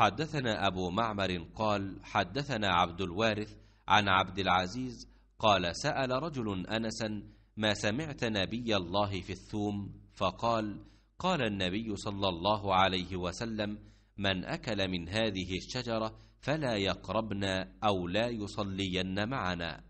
حدثنا أبو معمر قال حدثنا عبد الوارث عن عبد العزيز قال سأل رجل أنسا ما سمعت نبي الله في الثوم فقال قال النبي صلى الله عليه وسلم من أكل من هذه الشجرة فلا يقربن أو لا يصلين معنا